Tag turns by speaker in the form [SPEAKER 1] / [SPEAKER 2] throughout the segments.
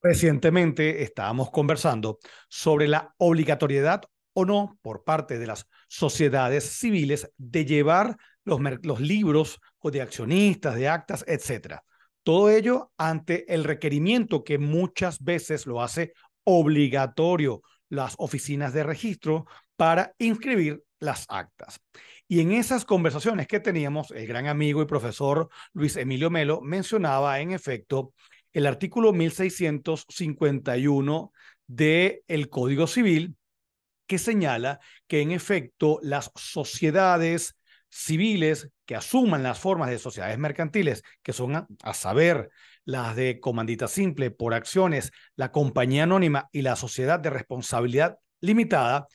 [SPEAKER 1] Recientemente estábamos conversando sobre la obligatoriedad o no por parte de las sociedades civiles de llevar los, libros o de accionistas, de actas, etcétera. Todo ello ante el requerimiento que muchas veces lo hace obligatorio las oficinas de registro para inscribir las actas. Y en esas conversaciones que teníamos, el gran amigo y profesor Luis Emilio Melo mencionaba en efecto el artículo 1651 del Código Civil, que señala que en efecto las sociedades civiles que asuman las formas de sociedades mercantiles, que son a, saber las de comandita simple por acciones, la compañía anónima y la sociedad de responsabilidad limitada,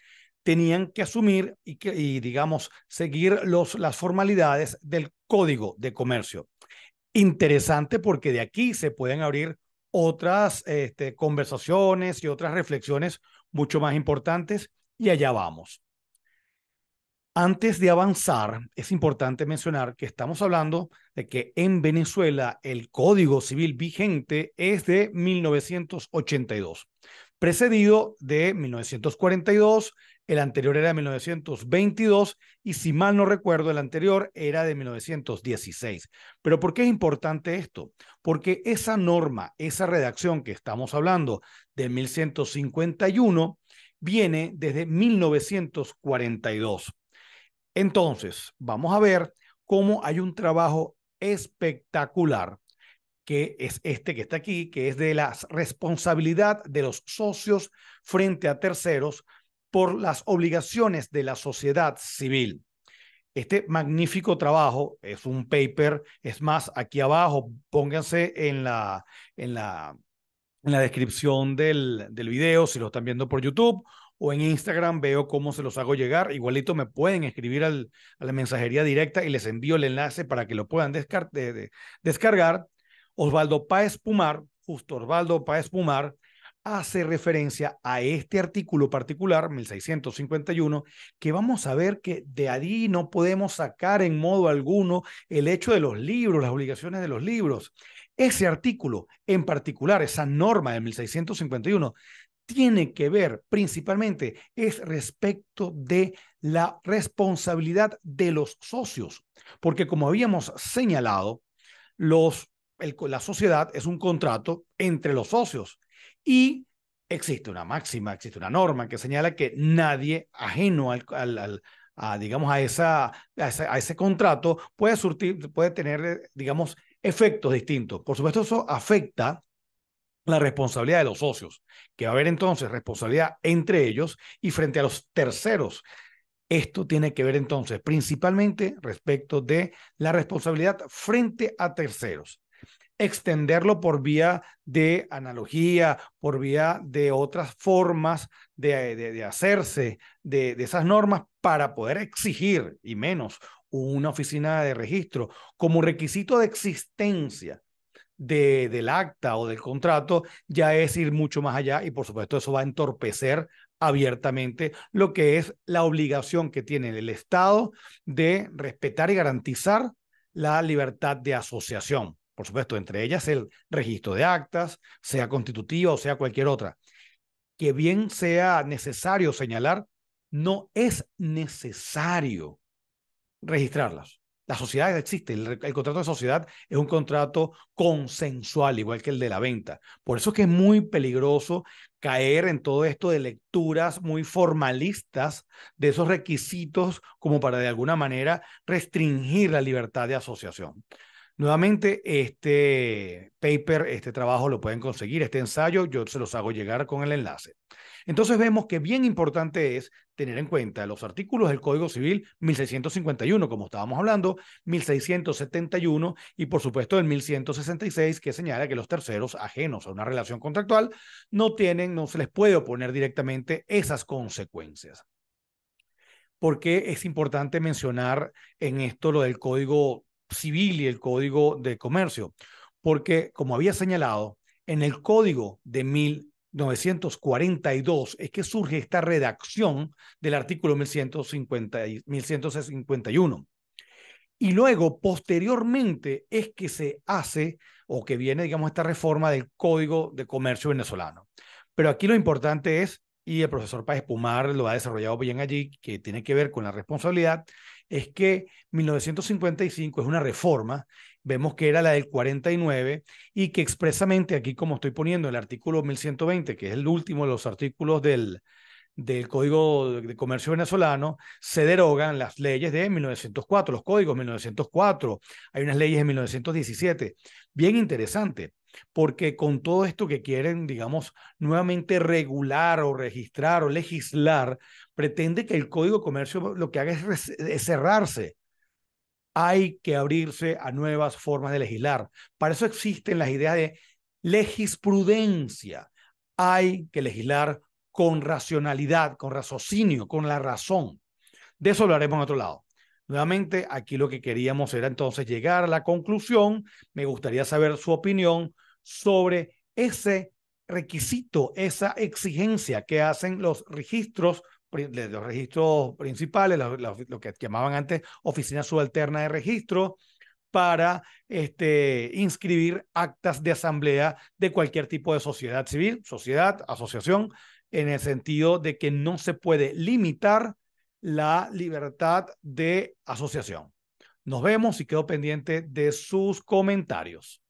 [SPEAKER 1] tenían que asumir y, digamos, seguir los, las formalidades del Código de Comercio interesante porque de aquí se pueden abrir otras este, conversaciones y otras reflexiones mucho más importantes y allá vamos. Antes de avanzar, es importante mencionar que estamos hablando de que en Venezuela el Código Civil vigente es de 1982, precedido de 1942, el anterior era de 1922 y si mal no recuerdo, el anterior era de 1916. Pero ¿por qué es importante esto? Porque esa norma, esa redacción que estamos hablando de 1151, viene desde 1942. Entonces, vamos a ver cómo hay un trabajo espectacular que es este que está aquí, que es de la responsabilidad de los socios frente a terceros por las obligaciones de la sociedad civil. Este magnífico trabajo es un paper, es más, aquí abajo, pónganse en la, en la, en la descripción del, del video si lo están viendo por YouTube o en Instagram veo cómo se los hago llegar. Igualito me pueden escribir a la mensajería directa y les envío el enlace para que lo puedan descargar. Osvaldo Paez Pumar, justo Osvaldo Paez Pumar, hace referencia a este artículo particular, 1651, que vamos a ver que de allí no podemos sacar en modo alguno el hecho de los libros, las obligaciones de los libros. Ese artículo en particular, esa norma de 1651, tiene que ver principalmente es respecto de la responsabilidad de los socios, porque como habíamos señalado, la sociedad es un contrato entre los socios y existe una máxima, existe una norma que señala que nadie ajeno al, a, digamos, ese, contrato puede, surtir, puede tener, eh, digamos, efectos distintos. Por supuesto, eso afecta la responsabilidad de los socios, que va a haber entonces responsabilidad entre ellos y frente a los terceros. Esto tiene que ver entonces principalmente respecto de la responsabilidad frente a terceros extenderlo por vía de analogía, por vía de otras formas de, hacerse de, esas normas para poder exigir, y menos una oficina de registro, como requisito de existencia de, del acta o del contrato ya es ir mucho más allá y por supuesto eso va a entorpecer abiertamente lo que es la obligación que tiene el Estado de respetar y garantizar la libertad de asociación por supuesto, entre ellas el registro de actas, sea constitutiva o sea cualquier otra, que bien sea necesario señalar, no es necesario registrarlas. La sociedad existe, el, contrato de sociedad es un contrato consensual, igual que el de la venta. Por eso es que es muy peligroso caer en todo esto de lecturas muy formalistas de esos requisitos como para de alguna manera restringir la libertad de asociación. Nuevamente, este paper, este trabajo lo pueden conseguir, este ensayo, yo se los hago llegar con el enlace. Entonces vemos que bien importante es tener en cuenta los artículos del Código Civil 1651, como estábamos hablando, 1671 y por supuesto el 1166, que señala que los terceros ajenos a una relación contractual no tienen, no se les puede oponer directamente esas consecuencias. Porque es importante mencionar en esto lo del Código civil y el código de comercio, porque como había señalado, en el código de 1942 es que surge esta redacción del artículo 1150 y 1151. Y luego, posteriormente, es que se hace o que viene, digamos, esta reforma del Código de Comercio venezolano. Pero aquí lo importante es, y el profesor Páez Pumar lo ha desarrollado bien allí, que tiene que ver con la responsabilidad, es que 1955 es una reforma, vemos que era la del 49 y que expresamente aquí, como estoy poniendo el artículo 1120, que es el último de los artículos del, del Código de Comercio venezolano, se derogan las leyes de 1904, los códigos 1904, hay unas leyes de 1917. Bien interesante porque con todo esto que quieren, digamos, nuevamente regular o registrar o legislar, pretende que el Código de Comercio lo que haga es, cerrarse. Hay que abrirse a nuevas formas de legislar. Para eso existen las ideas de legisprudencia. Hay que legislar con racionalidad, con raciocinio, con la razón. De eso lo haremos en otro lado. Nuevamente, aquí lo que queríamos era entonces llegar a la conclusión. Me gustaría saber su opinión sobre ese requisito, esa exigencia que hacen los registros, los registros principales, lo, que llamaban antes oficina subalterna de registro, para este, inscribir actas de asamblea de cualquier tipo de sociedad civil, sociedad, asociación, en el sentido de que no se puede limitar la libertad de asociación. Nos vemos y quedo pendiente de sus comentarios.